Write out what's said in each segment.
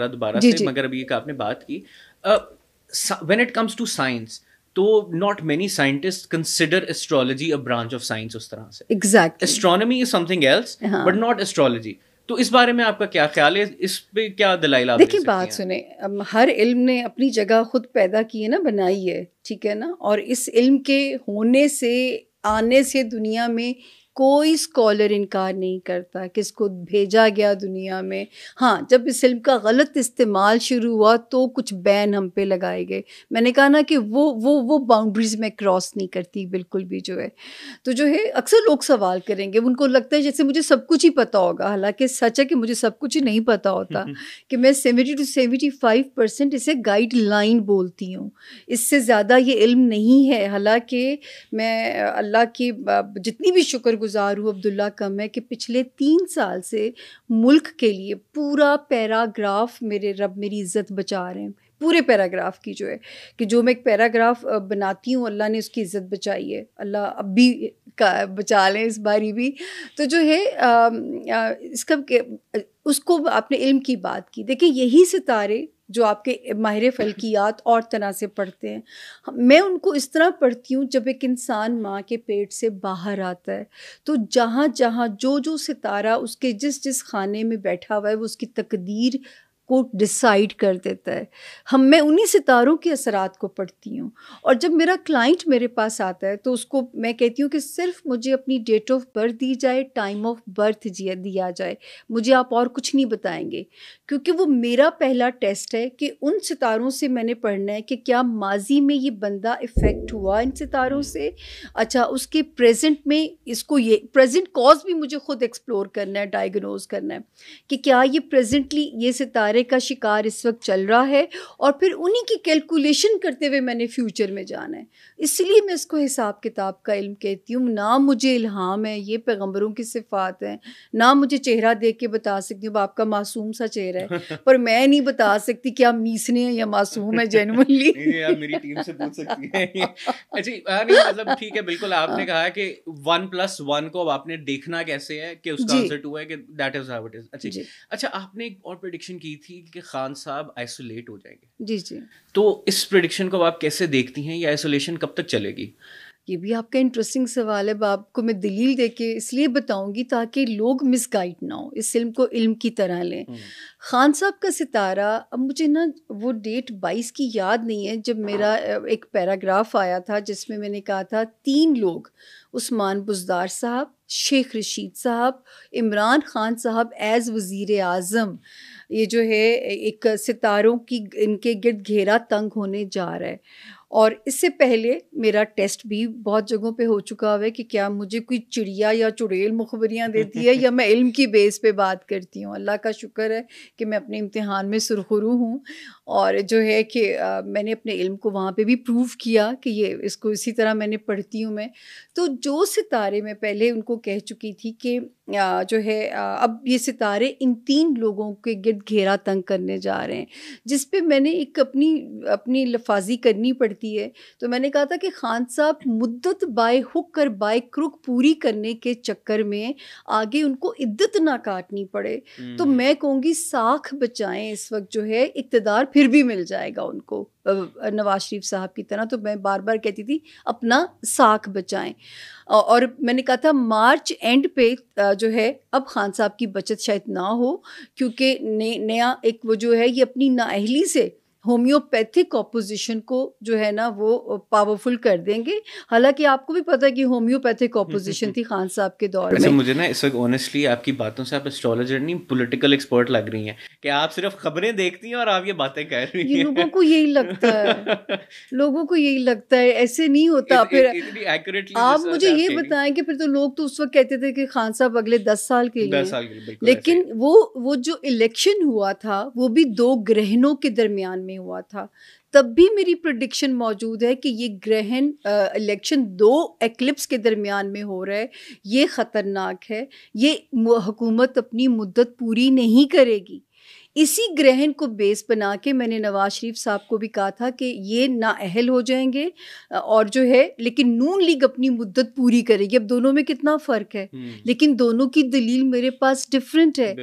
रहा दोबारा से मगर अभी एक आपने बात की when it comes to science तो not many scientist consider astrology a branch of science उस तरह से exact astronomy is something else but not astrology तो इस बारे में आपका क्या ख्याल है इस पे क्या दलाइल आप देखिए बात सुने हर इल्म ने अपनी जगह खुद पैदा की है ना बनाई है ठीक है ना और इस इल्म के होने से आने से दुनिया में कोई स्कॉलर इनकार नहीं करता किसको भेजा गया दुनिया में हाँ जब इस इल्म का गलत इस्तेमाल शुरू हुआ तो कुछ बैन हम पे लगाए गए मैंने कहा ना कि वो वो वो बाउंड्रीज में क्रॉस नहीं करती बिल्कुल भी जो है तो जो है अक्सर लोग सवाल करेंगे उनको लगता है जैसे मुझे सब कुछ ही पता होगा हालांकि सच है कि मुझे सब कुछ ही नहीं पता होता कि मैं seventy two seventy five percent इसे गाइडलाइन बोलती हूँ इससे ज़्यादा ये इल्म नहीं है हालांकि मैं अल्लाह की जितनी भी शुक्र गुजार हूँ अब्दुल्ला कम है कि पिछले तीन साल से मुल्क के लिए पूरा पैराग्राफ मेरे रब मेरी इज़्ज़त बचा रहे हैं पूरे पैराग्राफ की जो है कि जो मैं एक पैराग्राफ बनाती हूँ अल्लाह ने उसकी इज़्ज़त बचाई है अल्लाह अब भी का बचा लें इस बारी भी तो जो है आ, आ, इसका उसको आपने इल्म की बात की देखिए यही सितारे जो आपके माहिर फलकियात और तरह से पढ़ते हैं हाँ, मैं उनको इस तरह पढ़ती हूँ जब एक इंसान माँ के पेट से बाहर आता है तो जहाँ जहाँ जो जो सितारा उसके जिस जिस खाने में बैठा हुआ है वो उसकी तकदीर को डिसाइड कर देता है हम मैं उन्हीं सितारों के असरात को पढ़ती हूँ और जब मेरा क्लाइंट मेरे पास आता है तो उसको मैं कहती हूँ कि सिर्फ मुझे अपनी डेट ऑफ बर्थ दी जाए टाइम ऑफ बर्थ दिया जाए मुझे आप और कुछ नहीं बताएंगे क्योंकि वो मेरा पहला टेस्ट है कि उन सितारों से मैंने पढ़ना है कि क्या माजी में ये बंदा इफ़ेक्ट हुआ इन सितारों से अच्छा उसके प्रेजेंट में इसको ये प्रेजेंट कॉज भी मुझे खुद एक्सप्लोर करना है डायग्नोज करना है कि क्या ये प्रेजेंटली ये सितारे खतरे का शिकार इस वक्त चल रहा है और फिर उन्हीं की कैलकुलेशन करते हुए मैंने फ्यूचर में जाना है इसलिए मैं इसको हिसाब किताब का इल्म कहती हूँ ना मुझे इल्हाम है ये पैगम्बरों की सिफात है ना मुझे चेहरा देख के बता सकती हूँ आपका मासूम सा चेहरा है पर मैं नहीं बता सकती कि आप मीसने हैं या मासूम है जेनवनली अच्छा, हाँ, मतलब ठीक है बिल्कुल आपने कहा कि वन प्लस वन को अब आपने देखना कैसे है कि उसका आंसर टू है कि that is how it is अच्छा अच्छा आपने एक और प्रेडिक्शन की थी थी कि खान साहब आइसोलेट हो जाएंगे जी जी तो इस प्रडिक्शन को आप कैसे देखती हैं ये आइसोलेशन कब तक चलेगी ये भी आपका इंटरेस्टिंग सवाल है आपको मैं दलील दे के इसलिए बताऊंगी ताकि लोग मिसगाइड ना हो इस फिल्म को इल्म की तरह लें हम्म। खान साहब का सितारा अब मुझे ना वो डेट 22 की याद नहीं है जब मेरा हाँ। एक पैराग्राफ आया था जिसमें मैंने कहा था तीन लोग उस्मान बुजदार साहब शेख रशीद साहब इमरान खान साहब एज़ वज़ी अजम ये जो है एक सितारों की इनके गिरद घेरा तंग होने जा रहा है और इससे पहले मेरा टेस्ट भी बहुत जगहों पे हो चुका हुआ है कि क्या मुझे कोई चिड़िया या चुड़ैल मुखबरियाँ देती है या मैं इल्म की बेस पे बात करती हूँ अल्लाह का शुक्र है कि मैं अपने इम्तहान में सुरखरू हूँ और जो है कि आ, मैंने अपने इल्म को वहाँ पे भी प्रूव किया कि ये इसको इसी तरह मैंने पढ़ती हूँ मैं तो जो सितारे मैं पहले उनको कह चुकी थी कि जो है अब ये सितारे इन तीन लोगों के गिरद घेरा तंग करने जा रहे हैं जिस पे मैंने एक अपनी अपनी लफाजी करनी पड़ती है तो मैंने कहा था कि खान साहब मुद्दत by hook or by crook पूरी करने के चक्कर में आगे उनको इद्दत ना काटनी पड़े तो हम्म। मैं कहूँगी साख बचाएं इस वक्त जो है इकतदार फिर भी मिल जाएगा उनको नवाज शरीफ साहब की तरह तो मैं बार बार कहती थी अपना साख बचाएं और मैंने कहा था मार्च एंड पे जो है अब खान साहब की बचत शायद ना हो क्योंकि नया एक वो जो है ये अपनी नाहली से होम्योपैथिक ऑपोजिशन को जो है ना वो पावरफुल कर देंगे हालांकि आपको भी पता है कि होम्योपैथिक ऑपोजिशन थी खान साहब के दौर में मुझे ना इस वक्त ऑनेस्टली आपकी बातों से आप एस्ट्रोलॉजर नहीं पॉलिटिकल एक्सपर्ट लग रही हैं कि आप सिर्फ खबरें देखती हैं और आप ये बातें कह रही हैं लोगों को यही लगता है लोगों को यही लगता है ऐसे नहीं होता फिर आप मुझे ये बताएं कि फिर तो लोग तो उस वक्त कहते थे कि खान साहब अगले दस साल के लिए लेकिन वो वो जो इलेक्शन हुआ था वो भी दो ग्रहणों के दरमियान में हुआ था तब भी मेरी प्रडिक्शन मौजूद है कि ये ग्रहण इलेक्शन दो एक्लिप्स के दरमियान में हो रहा है ये ख़तरनाक है ये हुकूमत अपनी मुद्दत पूरी नहीं करेगी इसी ग्रहण को बेस बना के मैंने नवाज शरीफ साहब को भी कहा था कि ये नाअहल हो जाएंगे और जो है लेकिन नून लीग अपनी मुद्दत पूरी करेगी अब दोनों में कितना फ़र्क है हम्म। लेकिन दोनों की दलील मेरे पास डिफरेंट है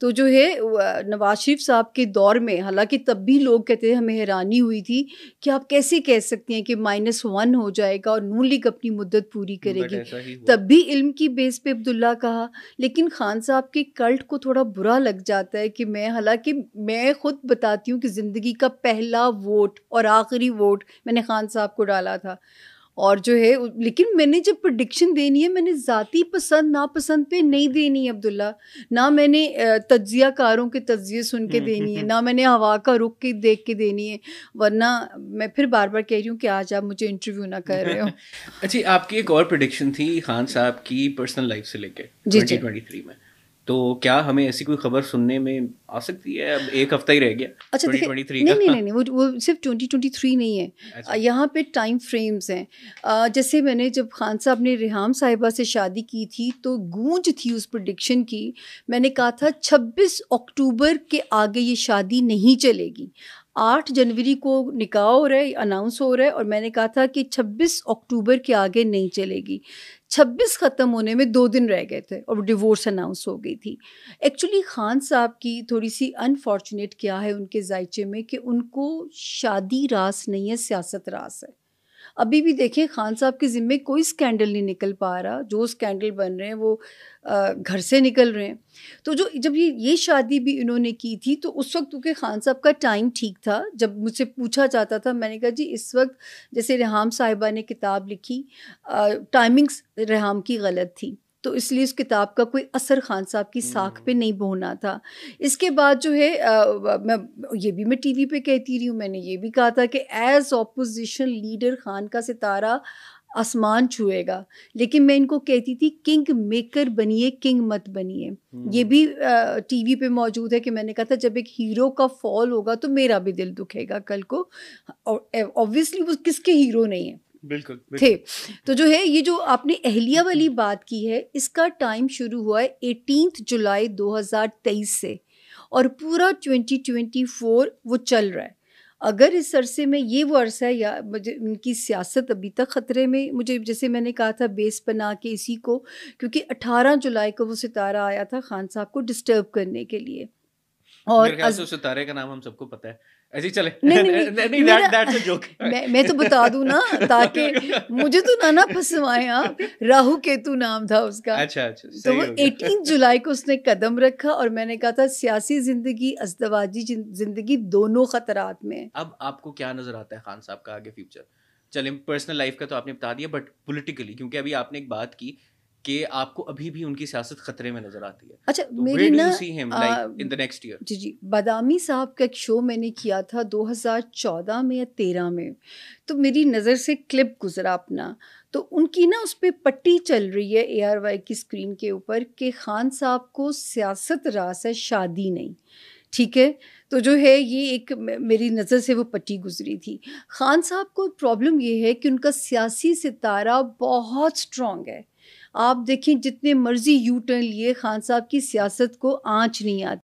तो जो है नवाज शरीफ साहब के दौर में हालांकि तब भी लोग कहते हैं हमें हैरानी हुई थी कि आप कैसे कह सकती हैं कि माइनस वन हो जाएगा और नू लीग अपनी मुद्दत पूरी करेगी तब भी इल्म की बेस पे अब्दुल्ला कहा लेकिन खान साहब के कल्ट को थोड़ा बुरा लग जाता है कि मैं हालांकि मैं खुद बताती हूँ कि ज़िंदगी का पहला वोट और आखिरी वोट मैंने खान साहब को डाला था और जो है लेकिन मैंने जब प्रडिक्शन देनी है मैंने ज़ाती पसंद नापसंद पे नहीं देनी है अब्दुल्ला ना मैंने तजिया कारों के तजिए सुन के हम्म, देनी हम्म, है हम्म। ना मैंने हवा का रुख के देख के देनी है वरना मैं फिर बार बार कह रही हूँ कि आज आप मुझे इंटरव्यू ना कर रहे हो अच्छी आपकी एक और प्रडिक्शन थी खान साहब की पर्सनल लाइफ से लेकर ट्वेंटी में तो क्या हमें ऐसी कोई खबर सुनने में आ सकती है अब एक हफ्ता ही रह गया अच्छा 2023 नहीं, नहीं, नहीं नहीं नहीं वो वो सिर्फ 2023 नहीं है अच्छा। यहाँ पे टाइम फ्रेम्स हैं जैसे मैंने जब खान साहब ने रिहाम साहिबा से शादी की थी तो गूंज थी उस प्रडिक्शन की मैंने कहा था 26 अक्टूबर के आगे ये शादी नहीं चलेगी आठ जनवरी को निकाह हो रहा है अनाउंस हो रहा है और मैंने कहा था कि छब्बीस अक्टूबर के आगे नहीं चलेगी छब्बीस ख़त्म होने में दो दिन रह गए थे और डिवोर्स अनाउंस हो गई थी एक्चुअली खान साहब की थोड़ी सी अनफॉर्चुनेट क्या है उनके जायचे में कि उनको शादी रास नहीं है सियासत रास है अभी भी देखिए खान साहब के ज़िम्मे कोई स्कैंडल नहीं निकल पा रहा जो स्कैंडल बन रहे हैं वो घर से निकल रहे हैं तो जो जब ये ये शादी भी इन्होंने की थी तो उस वक्त क्योंकि खान साहब का टाइम ठीक था जब मुझसे पूछा जाता था मैंने कहा जी इस वक्त जैसे रेहाम साहिबा ने किताब लिखी टाइमिंग्स रेहाम की गलत थी तो इसलिए उस किताब का कोई असर खान साहब की साख पे हम्म। नहीं बोना था इसके बाद जो है आ, मैं ये भी मैं टीवी पे कहती रही हूँ मैंने ये भी कहा था कि एज ऑपोजिशन लीडर खान का सितारा आसमान छुएगा लेकिन मैं इनको कहती थी किंग मेकर बनिए किंग मत बनिए ये हम्म। भी टीवी पे मौजूद है कि मैंने कहा था जब एक हीरो का फॉल होगा तो मेरा भी दिल दुखेगा कल को और ऑब्वियसली वो किसके हीरो नहीं है बिल्कुल, बिल्कुल थे तो जो है ये जो आपने अहलिया वाली हम्म। बात की है इसका टाइम शुरू हुआ है एटीन जुलाई 2023 से और पूरा 2024 वो चल रहा है अगर इस अरसे में ये वो अरसा है या मुझे उनकी सियासत अभी तक ख़तरे में मुझे जैसे मैंने कहा था बेस बना के इसी को क्योंकि 18 जुलाई को वो सितारा आया था खान साहब को डिस्टर्ब करने के लिए और अज... सितारे का नाम हम सबको पता है ऐसे चले नहीं नहीं नहीं दैट दैट्स अ जोक मैं मैं तो बता दूं ना ताकि मुझे तो ना ना फंसवाएं आप राहु केतु नाम था उसका अच्छा अच्छा तो वो एटीन जुलाई को उसने कदम रखा और मैंने कहा था सियासी जिंदगी अजदवाजी जिंदगी दोनों खतरात में अब आपको क्या नजर आता है खान साहब का आगे फ्यूचर चले पर्सनल लाइफ का तो आपने बता दिया बट पोलिटिकली क्योंकि अभी आपने एक बात की कि आपको अभी भी उनकी सियासत खतरे में नजर आती है अच्छा तो मेरी ना इन द नेक्स्ट ईयर जी जी बादामी साहब का एक शो मैंने किया था 2014 में या तेरह में तो मेरी नज़र से क्लिप गुजरा अपना तो उनकी ना उस पर पट्टी चल रही है ए आर वाई की स्क्रीन के ऊपर कि खान साहब को सियासत रास है शादी नहीं ठीक है तो जो है ये एक मेरी नज़र से वो पट्टी गुजरी थी खान साहब को प्रॉब्लम ये है कि उनका सियासी सितारा बहुत स्ट्रॉन्ग है आप देखें जितने मर्जी यू टर्न लिए खान साहब की सियासत को आँच नहीं आती